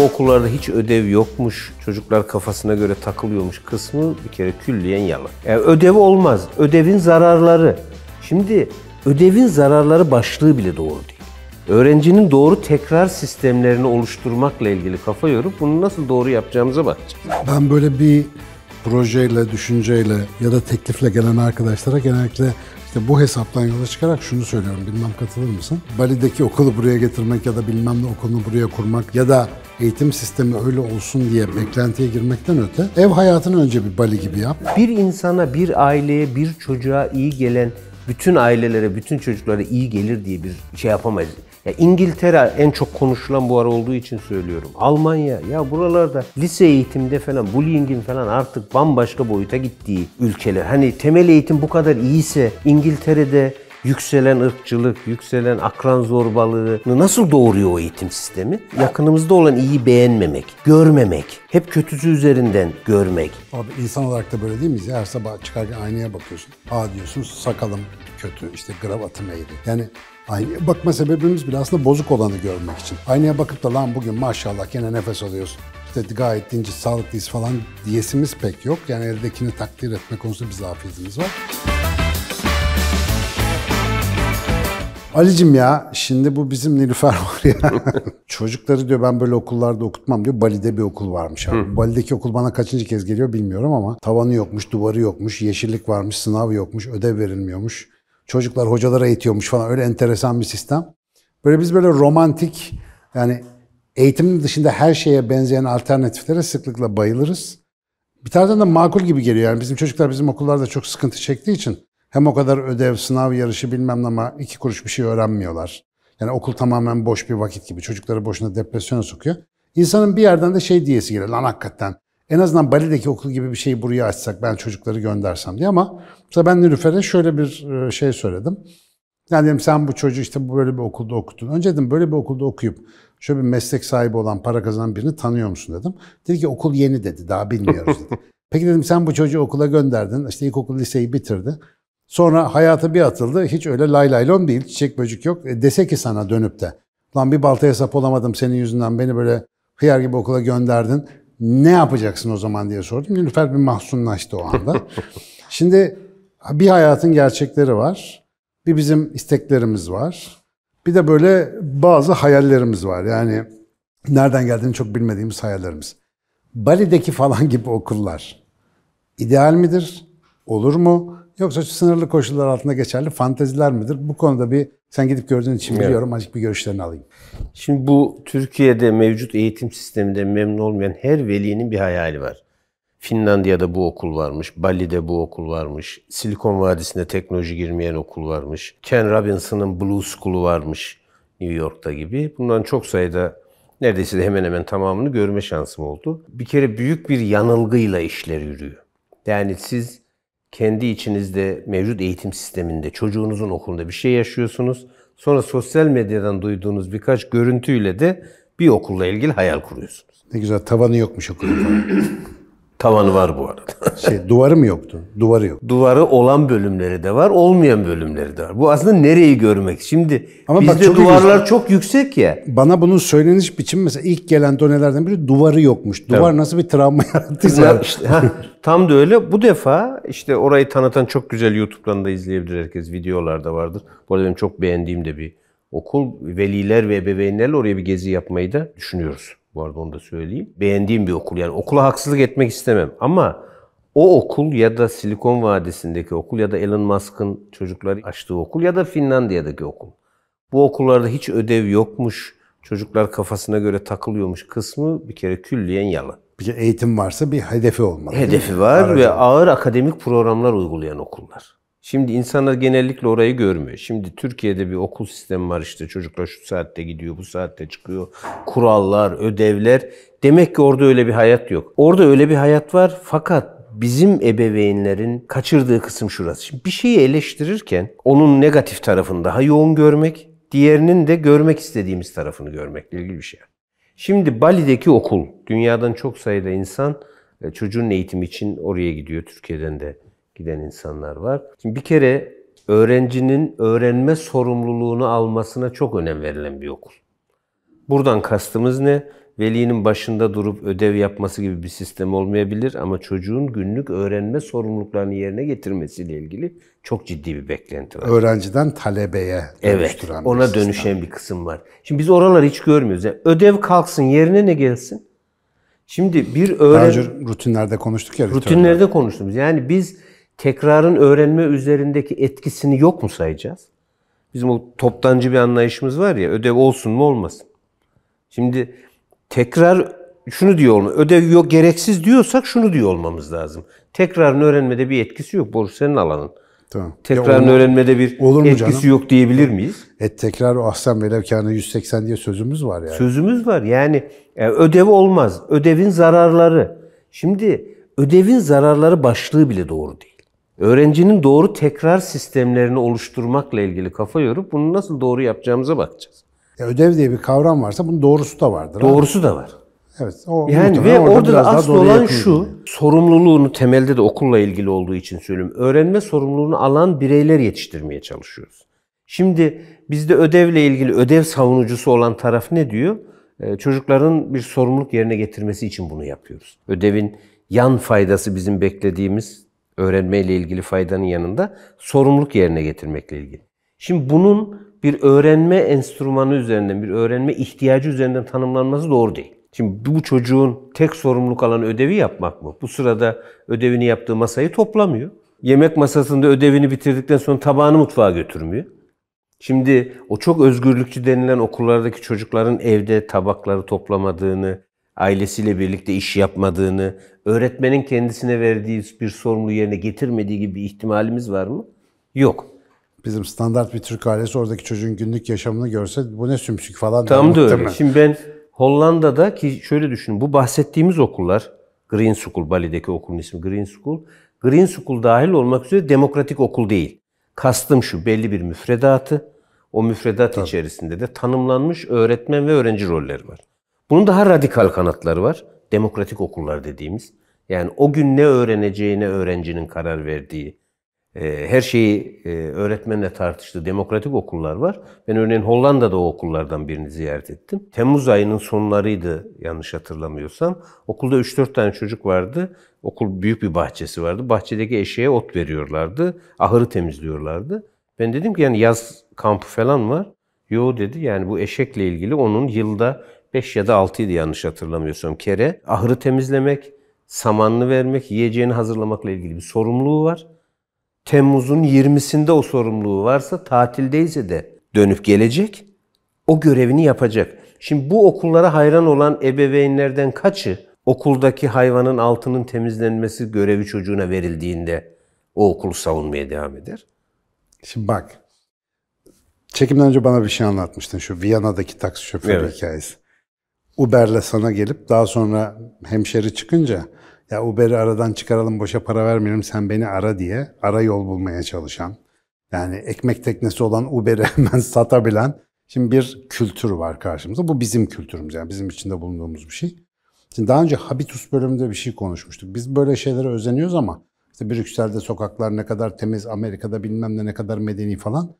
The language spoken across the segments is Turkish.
bu okullarda hiç ödev yokmuş, çocuklar kafasına göre takılıyormuş kısmı bir kere külliyen yalan. Yani e, ödev olmaz. Ödevin zararları. Şimdi ödevin zararları başlığı bile doğru değil. Öğrencinin doğru tekrar sistemlerini oluşturmakla ilgili kafa yorup bunu nasıl doğru yapacağımıza bakacağız. Ben böyle bir projeyle, düşünceyle ya da teklifle gelen arkadaşlara genellikle işte bu hesaptan yola çıkarak şunu söylüyorum, bilmem katılır mısın? Bali'deki okulu buraya getirmek ya da bilmem ne okulunu buraya kurmak ya da eğitim sistemi öyle olsun diye beklentiye girmekten öte ev hayatını önce bir bali gibi yap. Bir insana, bir aileye, bir çocuğa iyi gelen bütün ailelere, bütün çocuklara iyi gelir diye bir şey yapamayız. Ya İngiltere en çok konuşulan bu ara olduğu için söylüyorum. Almanya ya buralarda lise eğitimde falan bullying'in falan artık bambaşka boyuta gittiği ülkeler. Hani temel eğitim bu kadar iyiyse İngiltere'de yükselen ırkçılık, yükselen akran zorbalığını nasıl doğuruyor o eğitim sistemi? Yakınımızda olan iyi beğenmemek, görmemek, hep kötüsü üzerinden görmek. Abi insan olarak da böyle değil miyiz? Her sabah çıkarken aynaya bakıyorsun. Aa diyorsun sakalım kötü, işte kravatım eğri. Yani Aynaya bakma sebebimiz bile aslında bozuk olanı görmek için. Aynaya bakıp da lan bugün maşallah gene nefes alıyorsun. İşte gayet dinci, sağlıklıyız falan diyesimiz pek yok. Yani eldekini takdir etme konusunda bir zafiyetimiz var. Halicim ya şimdi bu bizim Nilüfer var ya. Çocukları diyor ben böyle okullarda okutmam diyor. Bali'de bir okul varmış abi. Bali'deki okul bana kaçıncı kez geliyor bilmiyorum ama tavanı yokmuş, duvarı yokmuş, yeşillik varmış, sınav yokmuş, ödev verilmiyormuş. Çocuklar hocalara eğitiyormuş falan öyle enteresan bir sistem. Böyle biz böyle romantik yani eğitimin dışında her şeye benzeyen alternatiflere sıklıkla bayılırız. Bir taraftan da makul gibi geliyor yani bizim çocuklar bizim okullarda çok sıkıntı çektiği için hem o kadar ödev, sınav yarışı bilmem ne ama iki kuruş bir şey öğrenmiyorlar. Yani okul tamamen boş bir vakit gibi. Çocukları boşuna depresyona sokuyor. İnsanın bir yerden de şey diyesi gelir lan hakikaten. En azından Bali'deki okul gibi bir şeyi buraya açsak ben çocukları göndersem diye ama mesela ben Nilüfer'e şöyle bir e, şey söyledim. Yani dedim sen bu çocuğu işte böyle bir okulda okuttun. Önce dedim böyle bir okulda okuyup şöyle bir meslek sahibi olan para kazanan birini tanıyor musun dedim. Dedi ki okul yeni dedi daha bilmiyoruz dedi. Peki dedim sen bu çocuğu okula gönderdin işte ilkokul liseyi bitirdi. Sonra hayata bir atıldı. Hiç öyle lay laylon değil. Çiçek böcük yok. E dese ki sana dönüp de. Lan bir baltaya sap olamadım senin yüzünden. Beni böyle hıyar gibi okula gönderdin. Ne yapacaksın o zaman diye sordum. Nilüfer bir mahzunlaştı o anda. Şimdi bir hayatın gerçekleri var. Bir bizim isteklerimiz var. Bir de böyle bazı hayallerimiz var. Yani nereden geldiğini çok bilmediğimiz hayallerimiz. Bali'deki falan gibi okullar ideal midir? Olur mu? Yoksa sınırlı koşullar altında geçerli fanteziler midir? Bu konuda bir sen gidip gördüğün için evet. biliyorum azıcık bir görüşlerini alayım. Şimdi bu Türkiye'de mevcut eğitim sisteminde memnun olmayan her velinin bir hayali var. Finlandiya'da bu okul varmış, Bali'de bu okul varmış, Silikon Vadisi'nde teknoloji girmeyen okul varmış, Ken Robinson'ın Blue School'u varmış New York'ta gibi. Bundan çok sayıda neredeyse de hemen hemen tamamını görme şansım oldu. Bir kere büyük bir yanılgıyla işler yürüyor. Yani siz kendi içinizde mevcut eğitim sisteminde, çocuğunuzun okulunda bir şey yaşıyorsunuz. Sonra sosyal medyadan duyduğunuz birkaç görüntüyle de bir okulla ilgili hayal kuruyorsunuz. Ne güzel tavanı yokmuş okulun Tavanı var bu arada. şey, duvarı mı yoktu? Duvarı yok. Duvarı olan bölümleri de var, olmayan bölümleri de var. Bu aslında nereyi görmek? Şimdi Ama bizde bak, çok duvarlar ilginç. çok yüksek ya. Bana bunun söyleniş biçimi mesela ilk gelen donelerden biri duvarı yokmuş. Duvar Tabii. nasıl bir travma yarattıysa. Ya işte, tam da öyle. Bu defa işte orayı tanıtan çok güzel YouTube'dan da izleyebilir herkes. Videolarda vardır. Bu arada benim çok beğendiğim de bir okul. Veliler ve ebeveynlerle oraya bir gezi yapmayı da düşünüyoruz. Bu arada onu da söyleyeyim. Beğendiğim bir okul. Yani okula haksızlık etmek istemem. Ama o okul ya da Silikon Vadisi'ndeki okul ya da Elon Musk'ın çocukları açtığı okul ya da Finlandiya'daki okul. Bu okullarda hiç ödev yokmuş, çocuklar kafasına göre takılıyormuş kısmı bir kere külliyen yalan. Bir eğitim varsa bir hedefi olmalı. Hedefi var Aracı. ve ağır akademik programlar uygulayan okullar. Şimdi insanlar genellikle orayı görmüyor. Şimdi Türkiye'de bir okul sistemi var işte çocuklar şu saatte gidiyor, bu saatte çıkıyor. Kurallar, ödevler. Demek ki orada öyle bir hayat yok. Orada öyle bir hayat var fakat bizim ebeveynlerin kaçırdığı kısım şurası. Şimdi bir şeyi eleştirirken onun negatif tarafını daha yoğun görmek, diğerinin de görmek istediğimiz tarafını görmekle ilgili bir şey. Şimdi Bali'deki okul, dünyadan çok sayıda insan e, çocuğun eğitimi için oraya gidiyor Türkiye'den de giden insanlar var. Şimdi bir kere öğrencinin öğrenme sorumluluğunu almasına çok önem verilen bir okul. Buradan kastımız ne? Velinin başında durup ödev yapması gibi bir sistem olmayabilir ama çocuğun günlük öğrenme sorumluluklarını yerine getirmesiyle ilgili çok ciddi bir beklenti var. Öğrenciden talebeye evet, ona bir dönüşen sistem. bir kısım var. Şimdi biz oraları hiç görmüyoruz. Yani ödev kalksın yerine ne gelsin? Şimdi bir öğren... Daha önce rutinlerde konuştuk ya. Rutinlerde konuştuk. Yani biz tekrarın öğrenme üzerindeki etkisini yok mu sayacağız? Bizim o toptancı bir anlayışımız var ya ödev olsun mu olmasın. Şimdi tekrar şunu diyor olma. Ödev yok gereksiz diyorsak şunu diyor olmamız lazım. Tekrarın öğrenmede bir etkisi yok. Borç senin alanın. Tamam. Tekrarın olma, öğrenmede bir olur mu etkisi canım? yok diyebilir miyiz? E tekrar o ahsen velev 180 diye sözümüz var yani. Sözümüz var. Yani e, ödev olmaz. Ödevin zararları. Şimdi ödevin zararları başlığı bile doğru değil. Öğrencinin doğru tekrar sistemlerini oluşturmakla ilgili kafa yorup bunu nasıl doğru yapacağımıza bakacağız. Ya ödev diye bir kavram varsa bunun doğrusu da vardır. Doğrusu abi. da var. Evet. O yani ve orada, orada da asıl olan şu, gibi. sorumluluğunu temelde de okulla ilgili olduğu için söylüyorum. Öğrenme sorumluluğunu alan bireyler yetiştirmeye çalışıyoruz. Şimdi bizde ödevle ilgili ödev savunucusu olan taraf ne diyor? Ee, çocukların bir sorumluluk yerine getirmesi için bunu yapıyoruz. Ödevin yan faydası bizim beklediğimiz öğrenmeyle ilgili faydanın yanında sorumluluk yerine getirmekle ilgili. Şimdi bunun bir öğrenme enstrümanı üzerinden, bir öğrenme ihtiyacı üzerinden tanımlanması doğru değil. Şimdi bu çocuğun tek sorumluluk alanı ödevi yapmak mı? Bu sırada ödevini yaptığı masayı toplamıyor. Yemek masasında ödevini bitirdikten sonra tabağını mutfağa götürmüyor. Şimdi o çok özgürlükçü denilen okullardaki çocukların evde tabakları toplamadığını, ailesiyle birlikte iş yapmadığını, öğretmenin kendisine verdiği bir sorumluluğu yerine getirmediği gibi bir ihtimalimiz var mı? Yok. Bizim standart bir Türk ailesi oradaki çocuğun günlük yaşamını görse bu ne sümsük falan. Tam da öyle. Şimdi ben Hollanda'da ki şöyle düşünün bu bahsettiğimiz okullar Green School, Bali'deki okulun ismi Green School. Green School dahil olmak üzere demokratik okul değil. Kastım şu belli bir müfredatı, o müfredat Tabii. içerisinde de tanımlanmış öğretmen ve öğrenci rolleri var. Bunun daha radikal kanatları var. Demokratik okullar dediğimiz. Yani o gün ne öğreneceğine öğrencinin karar verdiği, e, her şeyi e, öğretmenle tartıştığı demokratik okullar var. Ben örneğin Hollanda'da o okullardan birini ziyaret ettim. Temmuz ayının sonlarıydı yanlış hatırlamıyorsam. Okulda 3-4 tane çocuk vardı. Okul büyük bir bahçesi vardı. Bahçedeki eşeğe ot veriyorlardı. Ahırı temizliyorlardı. Ben dedim ki yani yaz kampı falan var. Yo dedi yani bu eşekle ilgili onun yılda 5 ya da 6 idi yanlış hatırlamıyorsam kere. Ahırı temizlemek, samanını vermek, yiyeceğini hazırlamakla ilgili bir sorumluluğu var. Temmuz'un 20'sinde o sorumluluğu varsa tatildeyse de dönüp gelecek. O görevini yapacak. Şimdi bu okullara hayran olan ebeveynlerden kaçı okuldaki hayvanın altının temizlenmesi görevi çocuğuna verildiğinde o okulu savunmaya devam eder? Şimdi bak. Çekimden önce bana bir şey anlatmıştın şu Viyana'daki taksi şoförü evet. hikayesi. Uber'le sana gelip daha sonra hemşeri çıkınca ya Uber'i aradan çıkaralım boşa para vermeyelim sen beni ara diye ara yol bulmaya çalışan yani ekmek teknesi olan Uber'i hemen satabilen şimdi bir kültür var karşımızda. Bu bizim kültürümüz yani bizim içinde bulunduğumuz bir şey. Şimdi daha önce Habitus bölümünde bir şey konuşmuştuk. Biz böyle şeylere özeniyoruz ama işte Brüksel'de sokaklar ne kadar temiz, Amerika'da bilmem ne ne kadar medeni falan.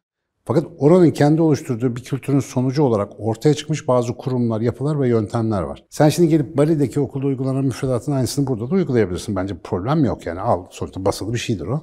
Fakat oranın kendi oluşturduğu bir kültürün sonucu olarak ortaya çıkmış bazı kurumlar, yapılar ve yöntemler var. Sen şimdi gelip Bali'deki okulda uygulanan müfredatın aynısını burada da uygulayabilirsin. Bence problem yok yani al sonuçta basılı bir şeydir o.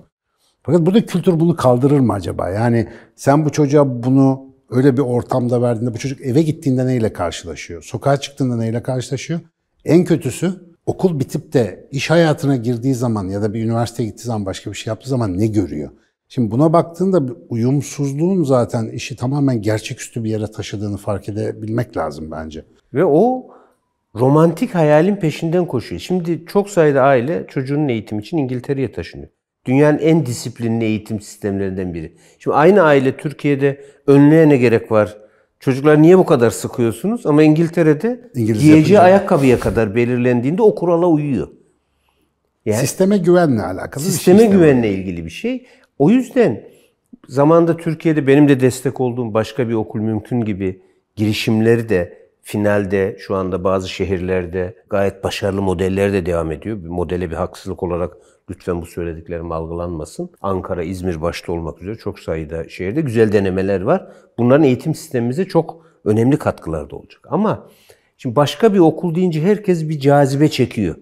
Fakat burada kültür bunu kaldırır mı acaba? Yani sen bu çocuğa bunu öyle bir ortamda verdiğinde bu çocuk eve gittiğinde neyle karşılaşıyor? Sokağa çıktığında neyle karşılaşıyor? En kötüsü okul bitip de iş hayatına girdiği zaman ya da bir üniversiteye gittiği zaman başka bir şey yaptığı zaman ne görüyor? Şimdi buna baktığında uyumsuzluğun zaten işi tamamen gerçeküstü bir yere taşıdığını fark edebilmek lazım bence. Ve o romantik hayalin peşinden koşuyor. Şimdi çok sayıda aile çocuğunun eğitim için İngiltere'ye taşınıyor. Dünyanın en disiplinli eğitim sistemlerinden biri. Şimdi aynı aile Türkiye'de önlüğe ne gerek var? Çocuklar niye bu kadar sıkıyorsunuz? Ama İngiltere'de İngiliz giyeceği yapınca. ayakkabıya kadar belirlendiğinde o kurala uyuyor. Yani, sisteme güvenle alakalı sisteme bir şey. Sisteme güvenle ilgili bir şey. O yüzden zamanda Türkiye'de benim de destek olduğum başka bir okul mümkün gibi girişimleri de finalde şu anda bazı şehirlerde gayet başarılı modeller de devam ediyor. Bir modele bir haksızlık olarak lütfen bu söylediklerim algılanmasın. Ankara, İzmir başta olmak üzere çok sayıda şehirde güzel denemeler var. Bunların eğitim sistemimize çok önemli katkılar da olacak. Ama şimdi başka bir okul deyince herkes bir cazibe çekiyor.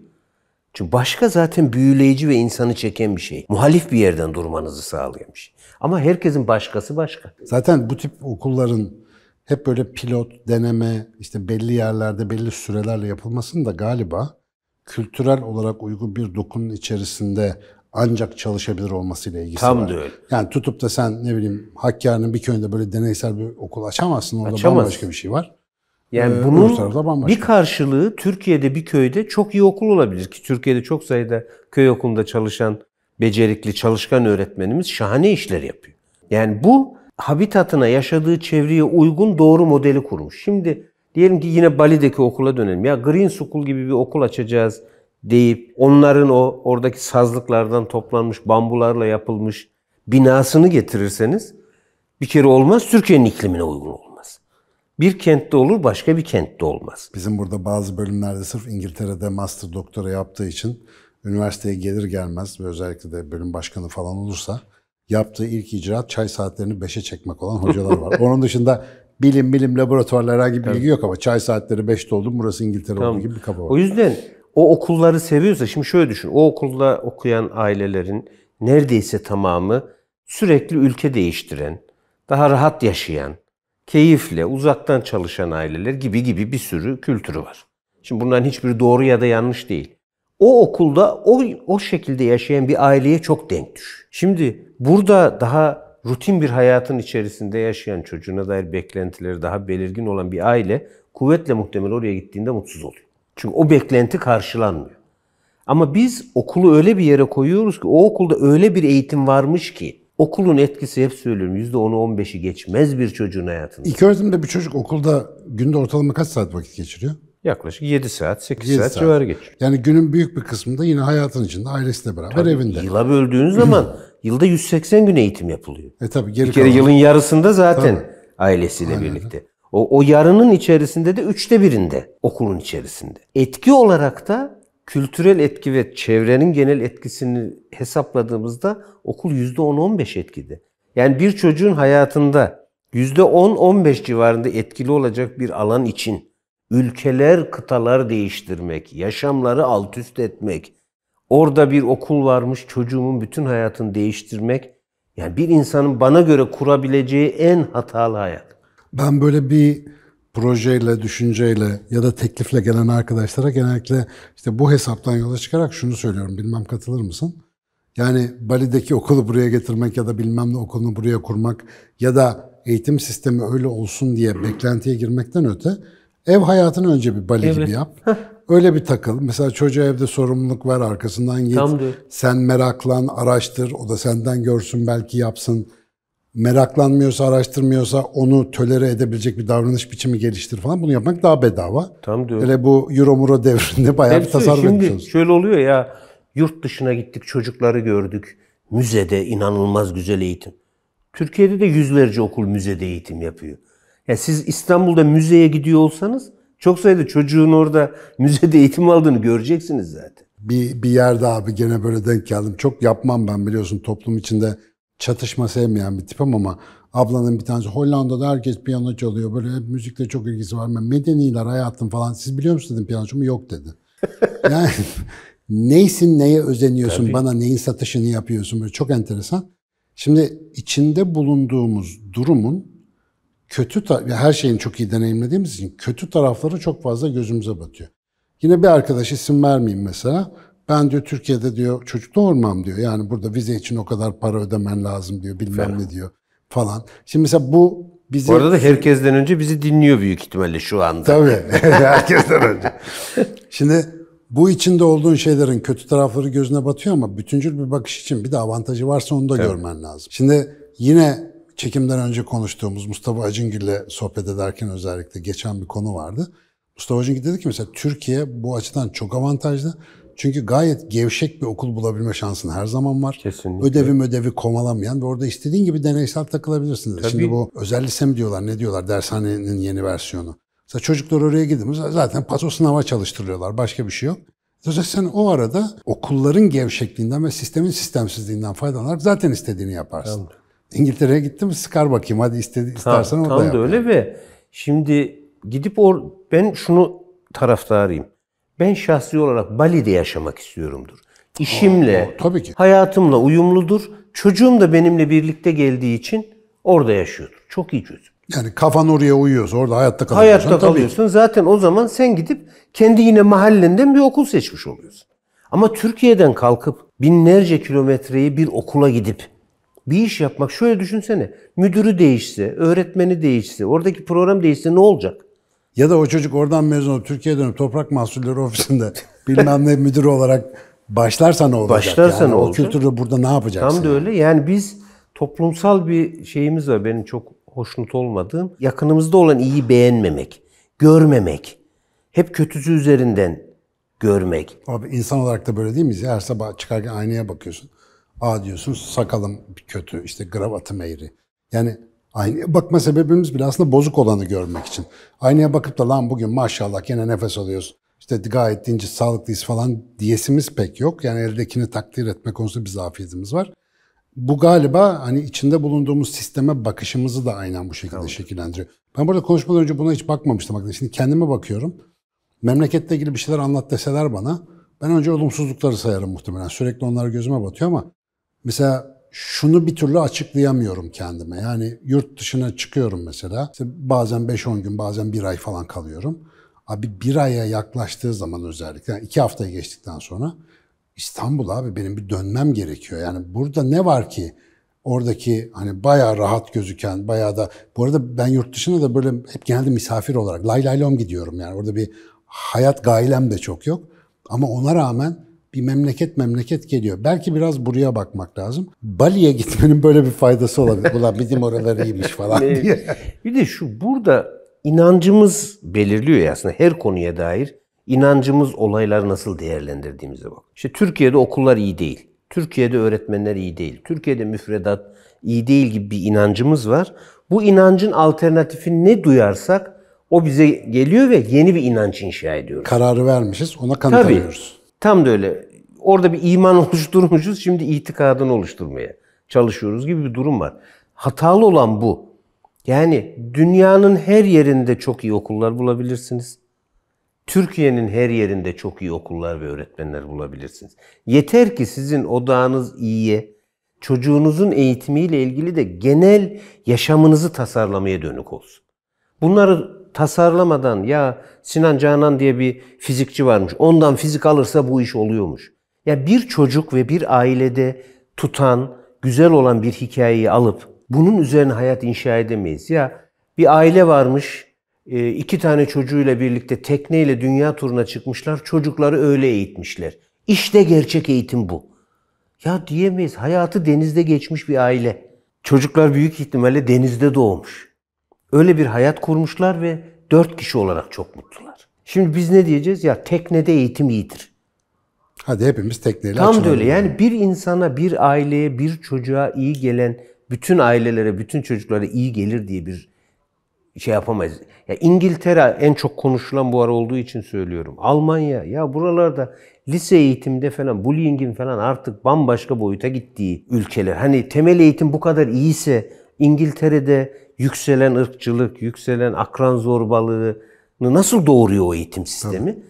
Çünkü başka zaten büyüleyici ve insanı çeken bir şey. Muhalif bir yerden durmanızı sağlayan şey. Ama herkesin başkası başka. Zaten bu tip okulların hep böyle pilot, deneme, işte belli yerlerde belli sürelerle yapılmasını da galiba kültürel olarak uygun bir dokunun içerisinde ancak çalışabilir olmasıyla ilgisi Tam var. Tam da öyle. Yani tutup da sen ne bileyim Hakkari'nin bir köyünde böyle deneysel bir okul açamazsın. Orada Açamaz. bambaşka bir şey var. Yani ee, bunun bir karşılığı Türkiye'de bir köyde çok iyi okul olabilir ki Türkiye'de çok sayıda köy okulunda çalışan becerikli, çalışkan öğretmenimiz şahane işler yapıyor. Yani bu habitatına, yaşadığı çevreye uygun doğru modeli kurmuş. Şimdi diyelim ki yine Bali'deki okula dönelim. Ya Green School gibi bir okul açacağız deyip onların o oradaki sazlıklardan toplanmış bambularla yapılmış binasını getirirseniz bir kere olmaz Türkiye'nin iklimine uygun olur. Bir kentte olur başka bir kentte olmaz. Bizim burada bazı bölümlerde sırf İngiltere'de master doktora yaptığı için üniversiteye gelir gelmez ve özellikle de bölüm başkanı falan olursa yaptığı ilk icraat çay saatlerini 5'e çekmek olan hocalar var. Onun dışında bilim bilim laboratuvarlar herhangi bir bilgi yok ama çay saatleri 5'te oldu burası İngiltere tamam. olduğu gibi bir kafa var. O yüzden o okulları seviyorsa şimdi şöyle düşün. O okulda okuyan ailelerin neredeyse tamamı sürekli ülke değiştiren, daha rahat yaşayan, keyifle uzaktan çalışan aileler gibi gibi bir sürü kültürü var. Şimdi bunların hiçbiri doğru ya da yanlış değil. O okulda o, o şekilde yaşayan bir aileye çok denk düş. Şimdi burada daha rutin bir hayatın içerisinde yaşayan çocuğuna dair beklentileri daha belirgin olan bir aile kuvvetle muhtemel oraya gittiğinde mutsuz oluyor. Çünkü o beklenti karşılanmıyor. Ama biz okulu öyle bir yere koyuyoruz ki o okulda öyle bir eğitim varmış ki Okulun etkisi hep söylüyorum %10-15'i geçmez bir çocuğun hayatında. İlk öğretimde bir çocuk okulda günde ortalama kaç saat vakit geçiriyor? Yaklaşık 7 saat, 8 7 saat, saat civarı geçiyor. Yani günün büyük bir kısmında yine hayatın içinde, ailesiyle beraber tabii, evinde. Yıla böldüğünüz zaman yılda 180 gün eğitim yapılıyor. E tabii geri Bir kere kalan. yılın yarısında zaten tabii. ailesiyle Aynen. birlikte. O, o yarının içerisinde de üçte birinde okulun içerisinde. Etki olarak da kültürel etki ve çevrenin genel etkisini hesapladığımızda okul %10-15 etkide. Yani bir çocuğun hayatında %10-15 civarında etkili olacak bir alan için ülkeler, kıtalar değiştirmek, yaşamları alt üst etmek, orada bir okul varmış çocuğumun bütün hayatını değiştirmek yani bir insanın bana göre kurabileceği en hatalı hayat. Ben böyle bir projeyle, düşünceyle ya da teklifle gelen arkadaşlara genellikle işte bu hesaptan yola çıkarak şunu söylüyorum. Bilmem katılır mısın? Yani Bali'deki okulu buraya getirmek ya da bilmem ne okulunu buraya kurmak ya da eğitim sistemi öyle olsun diye beklentiye girmekten öte ev hayatını önce bir Bali evet. gibi yap. Öyle bir takıl. Mesela çocuğa evde sorumluluk ver arkasından git. Tamdır. Sen meraklan, araştır. O da senden görsün belki yapsın meraklanmıyorsa, araştırmıyorsa onu tölere edebilecek bir davranış biçimi geliştir falan. Bunu yapmak daha bedava. Tam diyor. Hele bu Euro Muro devrinde bayağı Hepsi, bir tasarruf şimdi ediyorsunuz. şöyle oluyor ya, yurt dışına gittik, çocukları gördük. Müzede inanılmaz güzel eğitim. Türkiye'de de yüzlerce okul müzede eğitim yapıyor. Yani siz İstanbul'da müzeye gidiyor olsanız çok sayıda çocuğun orada müzede eğitim aldığını göreceksiniz zaten. Bir, bir yerde abi gene böyle denk geldim. Çok yapmam ben biliyorsun toplum içinde çatışma sevmeyen bir tipim ama ablanın bir tanesi Hollanda'da herkes piyano çalıyor. Böyle hep müzikle çok ilgisi var. Ben medeniler hayatım falan. Siz biliyor musunuz dedim piyanocumu? Yok dedi. Yani neysin neye özeniyorsun Tabii. bana neyin satışını yapıyorsun böyle çok enteresan. Şimdi içinde bulunduğumuz durumun kötü her şeyin çok iyi deneyimlediğimiz için kötü tarafları çok fazla gözümüze batıyor. Yine bir arkadaş isim vermeyeyim mesela ben diyor Türkiye'de diyor çocuk doğurmam diyor. Yani burada vize için o kadar para ödemen lazım diyor bilmem ne diyor falan. Şimdi mesela bu bizi... Bu arada da herkesten önce bizi dinliyor büyük ihtimalle şu anda. Tabii herkesten önce. Şimdi bu içinde olduğun şeylerin kötü tarafları gözüne batıyor ama bütüncül bir bakış için bir de avantajı varsa onu da evet. görmen lazım. Şimdi yine çekimden önce konuştuğumuz Mustafa Acıngül'le sohbet ederken özellikle geçen bir konu vardı. Mustafa Acıngil dedi ki mesela Türkiye bu açıdan çok avantajlı. Çünkü gayet gevşek bir okul bulabilme şansın her zaman var. Kesinlikle. Ödevi ödevi komalamayan ve orada istediğin gibi deneysel takılabilirsiniz. Tabii. Şimdi bu özel lise mi diyorlar ne diyorlar dershanenin yeni versiyonu. Mesela çocuklar oraya gidince zaten paso sınava çalıştırıyorlar. Başka bir şey yok. Dolayısıyla sen o arada okulların gevşekliğinden ve sistemin sistemsizliğinden faydalanarak zaten istediğini yaparsın. Tamam. İngiltere'ye gittim sıkar bakayım hadi istedi, istersen tam, orada tam yap. Tam da öyle ve şimdi gidip or ben şunu taraftarıyım ben şahsi olarak Bali'de yaşamak istiyorumdur. İşimle, Aa, tabii ki. hayatımla uyumludur. Çocuğum da benimle birlikte geldiği için orada yaşıyordur. Çok iyi çocuk. Yani kafan oraya uyuyorsa orada hayatta kalıyorsun. Hayatta kalıyorsun. Zaten o zaman sen gidip kendi yine mahallenden bir okul seçmiş oluyorsun. Ama Türkiye'den kalkıp binlerce kilometreyi bir okula gidip bir iş yapmak şöyle düşünsene. Müdürü değişse, öğretmeni değişse, oradaki program değişse ne olacak? Ya da o çocuk oradan mezun olup Türkiye'ye dönüp Toprak Mahsulleri Ofisi'nde bilmem ne müdürü olarak başlarsa ne olacak? Başlarsa yani, olacak. O kültürü burada ne yapacaksın? Tam da öyle. Yani biz toplumsal bir şeyimiz var benim çok hoşnut olmadığım. Yakınımızda olan iyi beğenmemek, görmemek. Hep kötüsü üzerinden görmek. Abi insan olarak da böyle değil miyiz? Her sabah çıkarken aynaya bakıyorsun. Aa diyorsun sakalım kötü, işte gravatım eğri. Yani Aynaya bakma sebebimiz bile aslında bozuk olanı görmek için. Aynaya bakıp da lan bugün maşallah yine nefes alıyoruz. İşte gayet dinci, sağlıklıyız falan diyesimiz pek yok. Yani eldekini takdir etme konusunda bir zafiyetimiz var. Bu galiba hani içinde bulunduğumuz sisteme bakışımızı da aynen bu şekilde evet. şekillendiriyor. Ben burada konuşmadan önce buna hiç bakmamıştım. Bak, şimdi kendime bakıyorum. Memleketle ilgili bir şeyler anlat deseler bana ben önce olumsuzlukları sayarım muhtemelen. Sürekli onlar gözüme batıyor ama mesela şunu bir türlü açıklayamıyorum kendime. Yani yurt dışına çıkıyorum mesela. İşte bazen 5-10 gün, bazen bir ay falan kalıyorum. Abi bir aya yaklaştığı zaman özellikle, yani iki haftayı geçtikten sonra İstanbul abi benim bir dönmem gerekiyor. Yani burada ne var ki oradaki hani bayağı rahat gözüken, bayağı da... Bu arada ben yurt dışına da böyle hep genelde misafir olarak lay lay lom gidiyorum yani. Orada bir hayat gailem de çok yok. Ama ona rağmen bir memleket memleket geliyor. Belki biraz buraya bakmak lazım. Bali'ye gitmenin böyle bir faydası olabilir. Ulan bizim oraları iyiymiş falan diye. Bir de şu burada inancımız belirliyor ya aslında her konuya dair. inancımız olayları nasıl değerlendirdiğimize bak. İşte Türkiye'de okullar iyi değil. Türkiye'de öğretmenler iyi değil. Türkiye'de müfredat iyi değil gibi bir inancımız var. Bu inancın alternatifi ne duyarsak o bize geliyor ve yeni bir inanç inşa ediyoruz. Kararı vermişiz, ona kanıt Tabii, arıyoruz. Tam da öyle. Orada bir iman oluşturmuşuz. Şimdi itikadını oluşturmaya çalışıyoruz gibi bir durum var. Hatalı olan bu. Yani dünyanın her yerinde çok iyi okullar bulabilirsiniz. Türkiye'nin her yerinde çok iyi okullar ve öğretmenler bulabilirsiniz. Yeter ki sizin odağınız iyiye, çocuğunuzun eğitimiyle ilgili de genel yaşamınızı tasarlamaya dönük olsun. Bunları tasarlamadan ya Sinan Canan diye bir fizikçi varmış. Ondan fizik alırsa bu iş oluyormuş. Ya bir çocuk ve bir ailede tutan, güzel olan bir hikayeyi alıp bunun üzerine hayat inşa edemeyiz. Ya bir aile varmış, e, iki tane çocuğuyla birlikte tekneyle dünya turuna çıkmışlar, çocukları öyle eğitmişler. İşte gerçek eğitim bu. Ya diyemeyiz, hayatı denizde geçmiş bir aile. Çocuklar büyük ihtimalle denizde doğmuş. Öyle bir hayat kurmuşlar ve dört kişi olarak çok mutlular. Şimdi biz ne diyeceğiz? Ya teknede eğitim iyidir. Hadi hepimiz tekneyle Tam da öyle. Yani bir insana, bir aileye, bir çocuğa iyi gelen bütün ailelere, bütün çocuklara iyi gelir diye bir şey yapamayız. Ya İngiltere en çok konuşulan bu ara olduğu için söylüyorum. Almanya ya buralarda lise eğitimde falan bullying'in falan artık bambaşka boyuta gittiği ülkeler. Hani temel eğitim bu kadar iyiyse İngiltere'de yükselen ırkçılık, yükselen akran zorbalığı nasıl doğuruyor o eğitim sistemi? Tabii.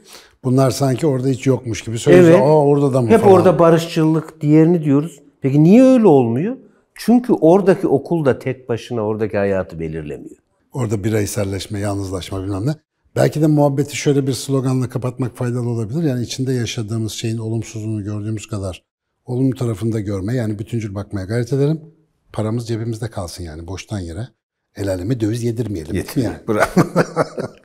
Bunlar sanki orada hiç yokmuş gibi söylüyor. Evet. Aa orada da mı Hep falan? orada barışçılık diğerini diyoruz. Peki niye öyle olmuyor? Çünkü oradaki okul da tek başına oradaki hayatı belirlemiyor. Orada bireyselleşme, yalnızlaşma bilmem ne. Belki de muhabbeti şöyle bir sloganla kapatmak faydalı olabilir. Yani içinde yaşadığımız şeyin olumsuzluğunu gördüğümüz kadar olumlu tarafında görme yani bütüncül bakmaya gayret edelim. Paramız cebimizde kalsın yani boştan yere. El aleme döviz yedirmeyelim. Yedirmeyelim. Yani. Bravo.